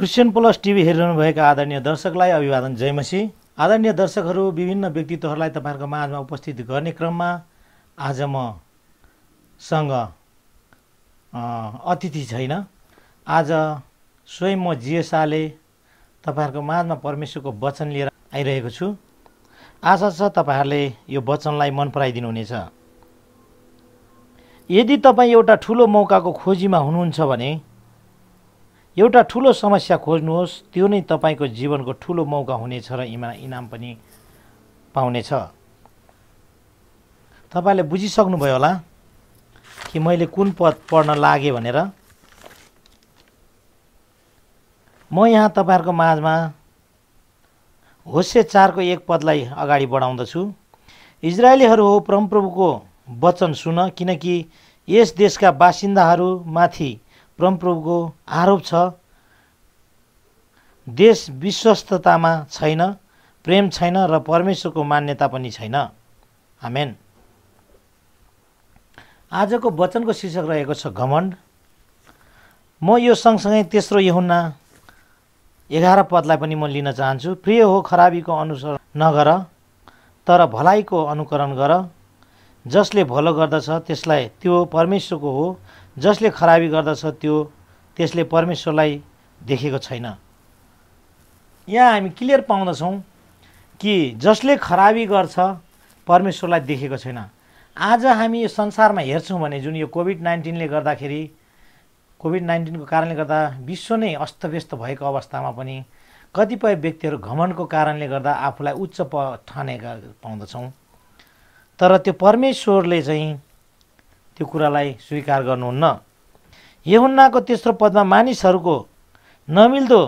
Christian plus TV हेरिरहनुभएका आदरणीय दर्शकलाई अभिवादन जयमसी आदरणीय दर्शकहरू विभिन्न व्यक्तित्वहरूलाई तपाईँहरूको माझमा उपस्थित गर्ने क्रममा आज मसँग अतिथि छैन आज स्वयं म जिएसआले तपाईँहरूको माझमा परमेश्वरको वचन लिएर आइरहेको छु आशा छ तपाईँहरूले यो वचनलाई मन पराइदिनुहुनेछ यदि तपाईँ एउटा ठुलो मौकाको खोजीमा हुनुहुन्छ भने एउटा ठुलो समस्या खोज्नुहोस् त्यो नै तपाईँको जीवनको ठुलो मौका हुनेछ र इमा इनाम पनि पाउनेछ तपाईँले बुझिसक्नुभयो होला कि मैले कुन पद पढ्न लागेँ भनेर म यहाँ तपाईँहरूको माझमा होसे चारको एक पदलाई अगाडि बढाउँदछु इजरायलीहरू हो परमप्रभुको वचन सुन किनकि यस देशका बासिन्दाहरूमाथि परमप्रभुको आरोप छ देश विश्वस्ततामा छैन प्रेम छैन र परमेश्वरको मान्यता पनि छैन आमेन आजको वचनको शीर्षक रहेको छ घमण्ड म यो सँगसँगै तेस्रो यहुन्ना एघार पदलाई पनि म लिन चाहन्छु प्रिय हो खराबीको अनुसरण नगर तर भलाइको अनुकरण गर जसले भलो गर्दछ त्यसलाई त्यो परमेश्वरको हो जसले खराबी गर्दछ त्यो त्यसले परमेश्वरलाई देखेको छैन यहाँ हामी क्लियर पाउँदछौँ कि जसले खराबी गर्छ परमेश्वरलाई देखेको छैन आज हामी यो संसारमा हेर्छौँ भने जुन यो कोभिड नाइन्टिनले गर्दाखेरि कोभिड नाइन्टिनको कारणले गर्दा विश्व नै अस्तव्यस्त भएको अवस्थामा पनि कतिपय व्यक्तिहरू घमनको कारणले गर्दा आफूलाई उच्च प ठानेका पाउँदछौँ तर त्यो परमेश्वरले चाहिँ त्यो कुरालाई स्वीकार गर्नुहुन्न यहुन्नाको तेस्रो पदमा मानिसहरूको नमिल्दो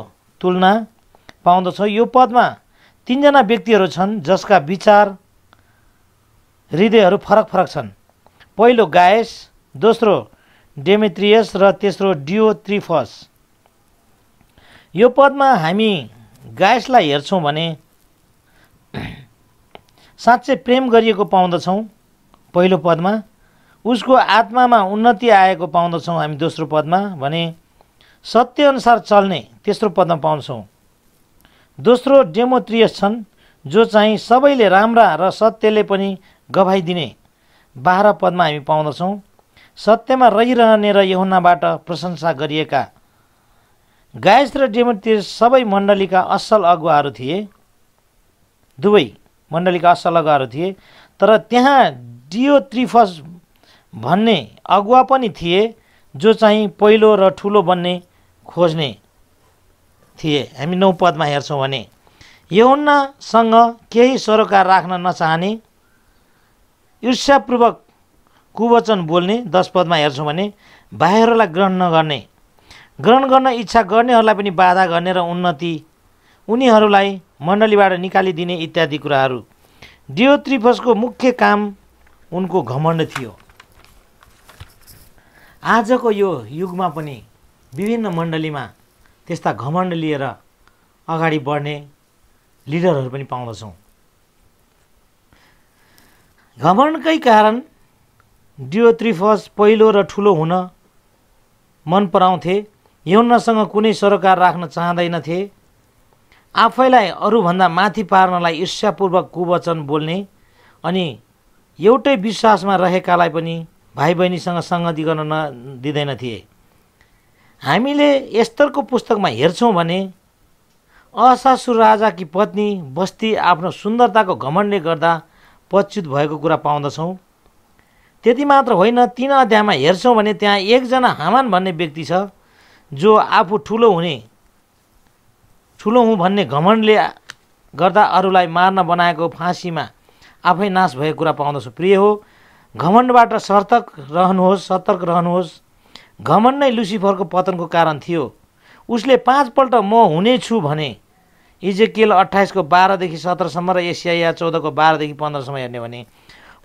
तुलना पाउँदछ यो पदमा तिनजना व्यक्तिहरू छन् जसका विचार हृदयहरू फरक फरक छन् पहिलो गायस दोस्रो डेमेत्रियस र तेस्रो डियो त्रिफस यो पदमा हामी गायसलाई हेर्छौँ भने साँच्चै प्रेम गरिएको पाउँदछौँ पहिलो पदमा उसको आत्मामा उन्नति आएको पाउँदछौँ हामी दोस्रो पदमा भने सत्यअनुसार चल्ने तेस्रो पदमा पाउँछौँ दोस्रो डेमोत्रियस छन् जो चाहिँ सबैले राम्रा र सत्यले पनि गभाइदिने बाह्र पदमा हामी पाउँदछौँ सत्यमा रहिरहने र यहुनाबाट प्रशंसा गरिएका गायस र डेमोत्रियस सबै मण्डलीका असल अगुवाहरू थिए दुवै मण्डलीका असल अगुवाहरू थिए तर त्यहाँ डियो त्रिफस भन्ने अगुवा पनि थिए जो चाहिँ पहिलो र ठुलो बन्ने खोज्ने थिए हामी नौ पदमा हेर्छौँ भने यहुन्नासँग केही सरोकार राख्न नचाहने ईर्ष्यापूर्वक कुवचन बोल्ने दस पदमा हेर्छौँ भने भाइहरूलाई ग्रहण नगर्ने ग्रहण गर्न इच्छा गर्नेहरूलाई पनि बाधा गर्ने र उन्नति उनीहरूलाई मण्डलीबाट निकालिदिने इत्यादि कुराहरू डियो मुख्य काम उनको घमण्ड थियो आजको यो युगमा पनि विभिन्न मण्डलीमा त्यस्ता घमण्ड लिएर अगाडि बढ्ने लिडरहरू पनि पाउँदछौँ घमण्डकै कारण डियो त्रिफस पहिलो र ठुलो हुन मन पराउँथे यौनसँग कुनै सरोकार राख्न चाहँदैनथे आफैलाई अरूभन्दा माथि पार्नलाई ईर्ष्यापूर्वक कुवचन बोल्ने अनि एउटै विश्वासमा रहेकालाई पनि भाइ बहिनीसँग सङ्गति गर्न न दिँदैन थिए हामीले यस्तरको पुस्तकमा हेर्छौँ भने असासुर राजाकी पत्नी बस्ती आफ्नो सुन्दरताको घमण्डले गर्दा पच्युत भएको कुरा पाउँदछौँ त्यति मात्र होइन तिन अध्यायमा हेर्छौँ भने त्यहाँ एकजना हामान भन्ने व्यक्ति छ जो आफू ठुलो हुने ठुलो हुँ भन्ने घमण्डले गर्दा अरूलाई मार्न बनाएको फाँसीमा आफै नाश भएको कुरा पाउँदछौँ प्रिय हो घमण्डबाट सतर्क रहनुहोस् सतर्क रहनुहोस् घमण्ड नै लुसिफरको पतनको कारण थियो उसले पाँचपल्ट म हुने छु भने इजेकेल अट्ठाइसको बाह्रदेखि सत्रसम्म र एसिया चौधको बाह्रदेखि पन्ध्रसम्म हेर्ने भने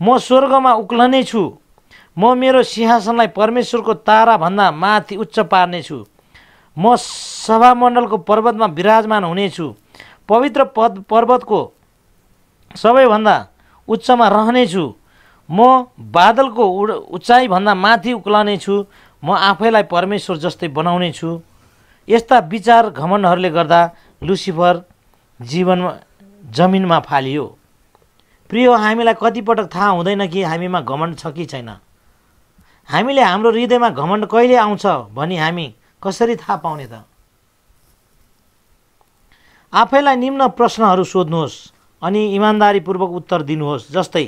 म स्वर्गमा उक्लने छु म मेरो सिंहासनलाई परमेश्वरको ताराभन्दा माथि उच्च पार्नेछु छु म सभामण्डलको पर्वतमा विराजमान हुनेछु पवित्र पद पर्वतको सबैभन्दा उच्चमा रहनेछु म बादलको उड उचाइभन्दा माथि उक्लाउने छु म आफैलाई परमेश्वर जस्तै बनाउने छु यस्ता विचार घमण्डहरूले गर्दा लुसिफर जीवनमा जमिनमा फालियो प्रिय हामीलाई कतिपटक थाहा हुँदैन कि हामीमा घमण्ड छ कि छैन हामीले हाम्रो हृदयमा घमण्ड कहिले आउँछ भनी हामी कसरी थाहा पाउने त आफैलाई निम्न प्रश्नहरू सोध्नुहोस् अनि इमान्दारीपूर्वक उत्तर दिनुहोस् जस्तै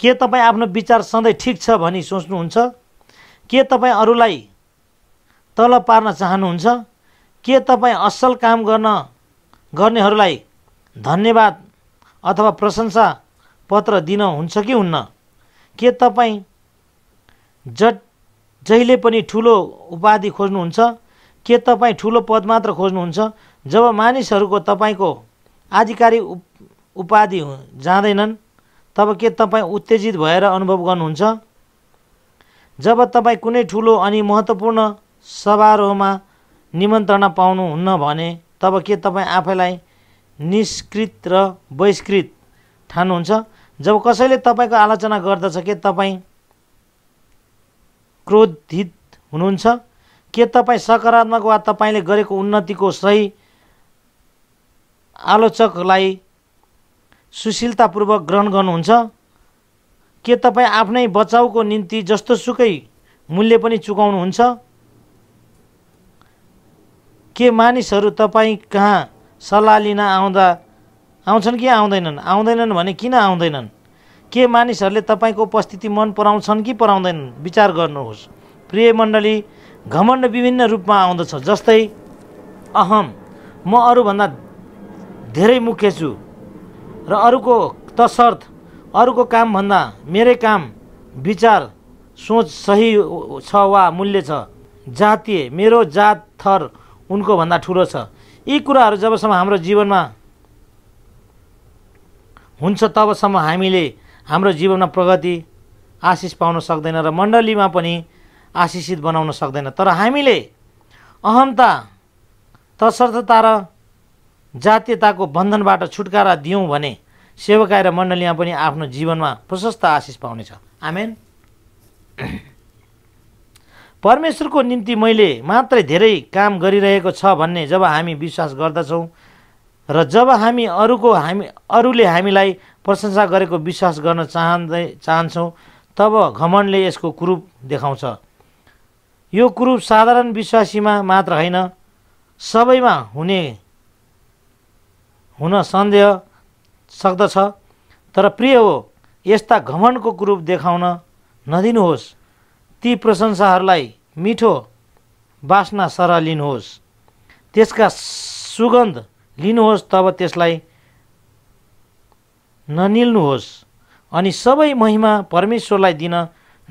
के तपाईँ आफ्नो विचार सधैँ ठिक छ भनी सोच्नुहुन्छ के तपाईँ अरूलाई तल पार्न चाहनुहुन्छ के तपाईँ असल काम गर्न गर्नेहरूलाई धन्यवाद अथवा प्रशंसा पत्र दिन हुन्छ कि हुन्न के तपाईँ ज जहिले पनि ठुलो उपाधि खोज्नुहुन्छ के तपाईँ ठुलो पद मात्र खोज्नुहुन्छ जब मानिसहरूको तपाईँको आधिकारिक उपाधि जाँदैनन् तब के तपाईँ उत्तेजित भएर अनुभव गर्नुहुन्छ जब तपाईँ कुनै ठुलो अनि महत्त्वपूर्ण समारोहमा निमन्त्रणा पाउनुहुन्न भने तब के तपाईँ आफैलाई निष्कृत र बहिष्कृत ठान्नुहुन्छ जब कसैले तपाईँको आलोचना गर्दछ के तपाईँ क्रोधित हुनुहुन्छ के तपाईँ सकारात्मक वा तपाईँले गरेको उन्नतिको सही आलोचकलाई सुशीलतापूर्वक ग्रहण गर्नुहुन्छ के तपाईँ आफ्नै बचाउको निम्ति सुकै मूल्य पनि चुकाउनुहुन्छ के मानिसहरू तपाईँ कहाँ सल्लाह लिन आउँदा आउँछन् कि आउँदैनन् आउँदैनन् भने किन आउँदैनन् के मानिसहरूले तपाईँको उपस्थिति मन पराउँछन् कि पराउँदैनन् विचार गर्नुहोस् प्रिय मण्डली घमण्ड विभिन्न रूपमा आउँदछ जस्तै अहम म अरूभन्दा धेरै मुख्य छु र अरूको तसर्थ अरूको कामभन्दा मेरै काम विचार सोच सही छ वा मूल्य छ जातीय मेरो जात थर उनको भन्दा ठुलो छ यी कुराहरू जबसम्म हाम्रो जीवनमा हुन्छ तबसम्म हामीले हाम्रो जीवनमा प्रगति आशिष पाउन सक्दैन र मण्डलीमा पनि आशिषित बनाउन सक्दैन तर हामीले अहन्ता तसर्थता र जातीयताको बन्धनबाट छुटकारा दियौँ भने सेवकाय र मण्डलीमा पनि आफ्नो जीवनमा प्रशस्त आशिष पाउनेछ आमेन परमेश्वरको निम्ति मैले मात्रै धेरै काम गरिरहेको छ भन्ने जब हामी विश्वास गर्दछौँ र जब हामी अरूको हामी अरूले हामीलाई प्रशंसा गरेको विश्वास गर्न चाहँदै चाहन्छौँ तब घमणले यसको कुरूप देखाउँछ यो कुरूप साधारण विश्वासीमा मात्र होइन सबैमा हुने हुन सन्देह सक्दछ तर प्रिय हो यस्ता घमण्डको कुरूप देखाउन नदिनुहोस् ती प्रशंसाहरूलाई मिठो बास्ना सरा लिनुहोस् त्यसका सुगन्ध लिनुहोस् तब त्यसलाई ननिल्नुहोस् अनि सबै महिमा परमेश्वरलाई दिन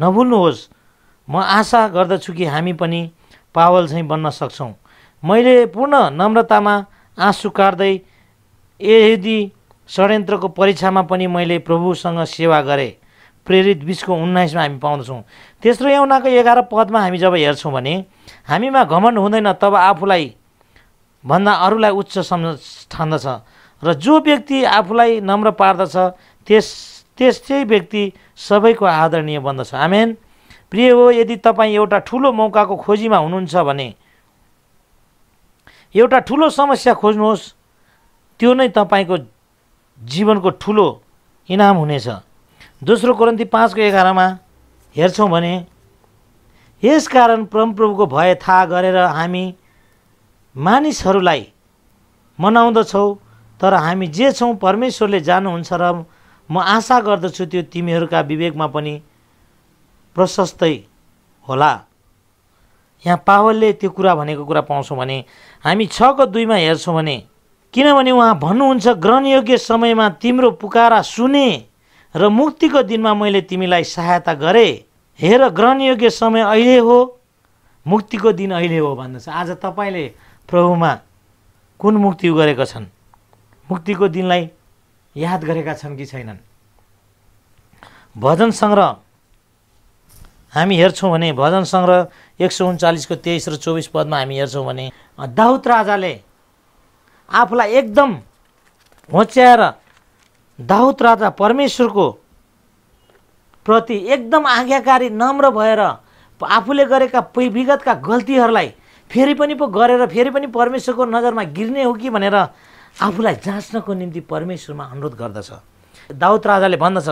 नभुल्नुहोस् म आशा गर्दछु कि हामी पनि पावल चाहिँ बन्न सक्छौँ मैले पूर्ण नम्रतामा आँसु काट्दै यदि षड्यन्त्रको परीक्षामा पनि मैले प्रभुसँग सेवा गरेँ प्रेरित बिसको उन्नाइसमा हामी पाउँदछौँ तेस्रो यौनाको एघार पदमा हामी जब हेर्छौँ भने हामीमा घमण्ड हुँदैन तब आफूलाई भन्दा अरूलाई उच्च सम्झ ठान्दछ र जो व्यक्ति आफूलाई नम्र पार्दछ त्यस त्यस्तै व्यक्ति सबैको आदरणीय बन्दछ आमेन प्रिय हो यदि तपाईँ एउटा ठुलो मौकाको खोजीमा हुनुहुन्छ भने एउटा ठुलो समस्या खोज्नुहोस् त्यो नै तपाईँको जीवनको ठुलो इनाम हुनेछ दोस्रो कोरन्ती पाँचको एघारमा हेर्छौँ भने यस कारण परमप्रभुको भय थाहा गरेर हामी मानिसहरूलाई मनाउँदछौँ तर हामी जे छौँ परमेश्वरले जानुहुन्छ र म आशा गर्दछु त्यो तिमीहरूका विवेकमा पनि प्रशस्तै होला यहाँ पावलले त्यो कुरा भनेको कुरा पाउँछौँ भने हामी छको दुईमा हेर्छौँ भने किनभने उहाँ भन्नुहुन्छ ग्रहणयोग्य समयमा तिम्रो पुकारा सुने र मुक्तिको दिनमा मैले तिमीलाई सहायता गरे हेर ग्रहणयोग्य समय अहिले हो मुक्तिको दिन अहिले हो भन्दछ आज तपाईँले प्रभुमा कुन मुक्ति गरेका छन् मुक्तिको दिनलाई याद गरेका छन् कि छैनन् भजन सङ्ग्रह हामी हेर्छौँ भने भजन सङ्ग्रह एक सौ उन्चालिसको तेइस र चौबिस पदमा हामी हेर्छौँ भने दाउद राजाले आफूलाई एकदम होच्याएर दाउद राजा परमेश्वरको प्रति एकदम आज्ञाकारी नम्र भएर आफूले गरेका विगतका गल्तीहरूलाई फेरि पनि पो गरेर फेरि पनि परमेश्वरको नजरमा गिर्ने हो कि भनेर आफूलाई जाँच्नको निम्ति परमेश्वरमा अनुरोध गर्दछ दाउद राजाले भन्दछ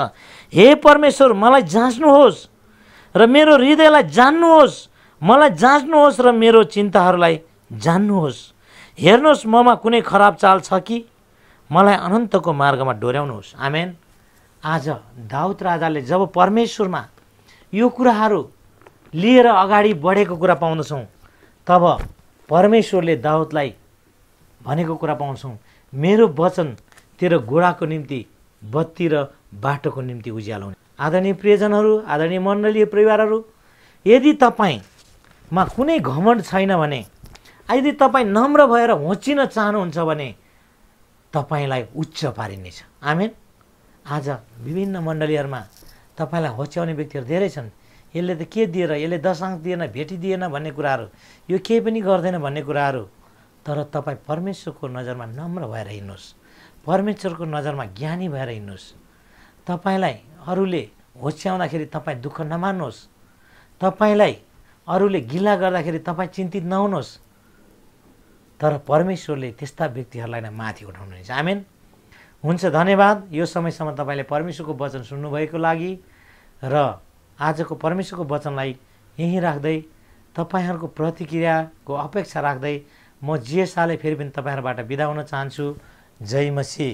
हे परमेश्वर मलाई जाँच्नुहोस् र मेरो हृदयलाई जान्नुहोस् मलाई जाँच्नुहोस् र मेरो चिन्ताहरूलाई जान्नुहोस् हेर्नुहोस् ममा कुनै खराब चाल छ कि मलाई अनन्तको मार्गमा डोर्याउनुहोस् आमेन आज दाउद राजाले जब परमेश्वरमा यो कुराहरू लिएर अगाडि बढेको कुरा पाउँदछौँ तब परमेश्वरले दाउदलाई भनेको कुरा पाउँछौँ मेरो वचन तेरो घोडाको निम्ति बत्ती र बाटोको निम्ति उज्यालो हुने आदरणीय प्रियजनहरू आदरणीय मण्डलीय परिवारहरू यदि तपाईँमा कुनै घमण्ड छैन भने यदि तपाईँ नम्र भएर होचिन चाहनुहुन्छ भने तपाईँलाई उच्च पारिनेछ आमेन आज विभिन्न मण्डलीहरूमा तपाईँलाई होच्याउने व्यक्तिहरू धेरै छन् यसले त के दिएर यसले दशाङ्क दिएन भेटी दिएन भन्ने कुराहरू यो केही पनि गर्दैन भन्ने कुराहरू तर तपाईँ परमेश्वरको नजरमा नम्र भएर हिँड्नुहोस् परमेश्वरको नजरमा ज्ञानी भएर हिँड्नुहोस् तपाईँलाई अरूले होच्याउँदाखेरि तपाईँ दुःख नमान्नुहोस् तपाईँलाई अरूले गिल्ला गर्दाखेरि तपाईँ चिन्तित नहुनुहोस् तर परमेश्वरले त्यस्ता व्यक्तिहरूलाई नै माथि उठाउनुहुन्छ आमेन हुन्छ धन्यवाद यो समयसम्म तपाईँले परमेश्वरको वचन सुन्नुभएको लागि र आजको परमेश्वरको वचनलाई यहीँ राख्दै तपाईँहरूको प्रतिक्रियाको अपेक्षा राख्दै म साले फेरि पनि तपाईँहरूबाट बिदा हुन चाहन्छु जय मसी